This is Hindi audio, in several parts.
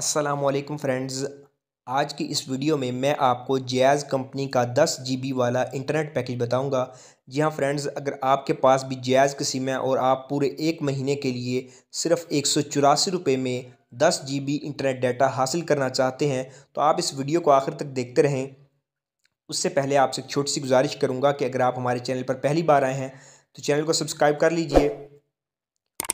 असलम फ्रेंड्स आज की इस वीडियो में मैं आपको जैज़ कंपनी का 10 जी वाला इंटरनेट पैकेज बताऊंगा जी हाँ फ्रेंड्स अगर आपके पास भी जयाज़ की सिम है और आप पूरे एक महीने के लिए सिर्फ एक सौ चौरासी रुपये में दस जी इंटरनेट डाटा हासिल करना चाहते हैं तो आप इस वीडियो को आखिर तक देखते रहें उससे पहले आपसे एक छोटी सी गुजारिश करूँगा कि अगर आप हमारे चैनल पर पहली बार आए हैं तो चैनल को सब्सक्राइब कर लीजिए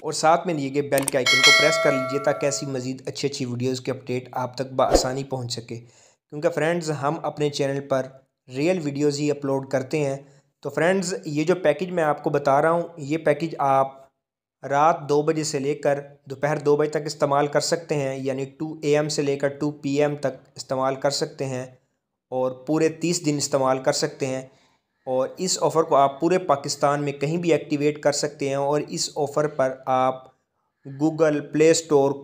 और साथ में लिए गए बेल के आइकन को प्रेस कर लीजिए ताकि ऐसी मज़ीद अच्छी अच्छी वीडियोज़ के अपडेट आप तक बसानी पहुँच सके क्योंकि फ्रेंड्स हम अपने चैनल पर रियल वीडियोज़ ही अपलोड करते हैं तो फ्रेंड्स ये जो पैकेज मैं आपको बता रहा हूँ ये पैकेज आप रात दो बजे से लेकर दोपहर दो बजे तक इस्तेमाल कर सकते हैं यानी टू ए एम से लेकर टू पी एम तक इस्तेमाल कर सकते हैं और पूरे तीस दिन इस्तेमाल कर सकते हैं और इस ऑफ़र को आप पूरे पाकिस्तान में कहीं भी एक्टिवेट कर सकते हैं और इस ऑफ़र पर आप Google Play Store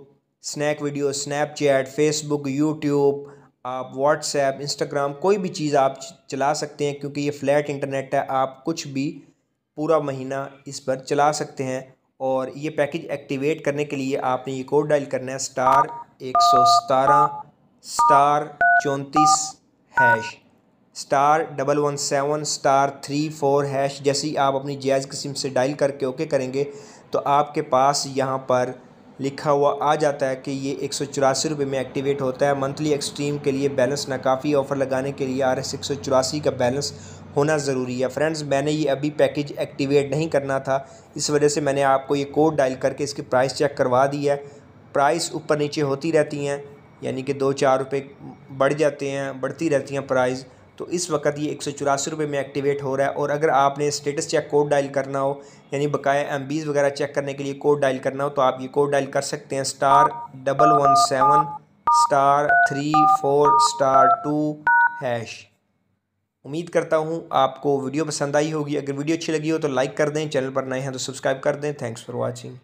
snack video Snapchat Facebook YouTube आप व्हाट्सएप इंस्टाग्राम कोई भी चीज़ आप चला सकते हैं क्योंकि ये फ्लैट इंटरनेट है आप कुछ भी पूरा महीना इस पर चला सकते हैं और ये पैकेज एक्टिवेट करने के लिए आपने ये कोड डायल करना है स्टार एक सौ सतारह स्टार चौंतीस hash star double one seven star three four hash जैसी आप अपनी जायज़ किस्म से डायल करके ओके करेंगे तो आपके पास यहाँ पर लिखा हुआ आ जाता है कि ये एक सौ चौरासी रुपये में एक्टिवेट होता है मंथली एक्सट्रीम के लिए बैलेंस नाकाफ़ी ऑफ़र लगाने के लिए आर एस एक सौ चौरासी का बैलेंस होना ज़रूरी है फ्रेंड्स मैंने ये अभी पैकेज एक्टिवेट नहीं करना था इस वजह से मैंने आपको ये कोड डायल करके इसकी प्राइस चेक करवा दी है प्राइस ऊपर नीचे होती रहती हैं यानी कि दो चार रुपये बढ़ जाते हैं बढ़ती रहती हैं प्राइज तो इस वक्त ये एक सौ में एक्टिवेट हो रहा है और अगर आपने स्टेटस चेक कोड डायल करना हो यानी बकाया एम वगैरह चेक करने के लिए कोड डायल करना हो तो आप ये कोड डायल कर सकते हैं star double one seven star three four star two hash उम्मीद करता हूँ आपको वीडियो पसंद आई होगी अगर वीडियो अच्छी लगी हो तो लाइक कर दें चैनल पर नए हैं तो सब्सक्राइब कर दें थैंक्स फॉर वॉचिंग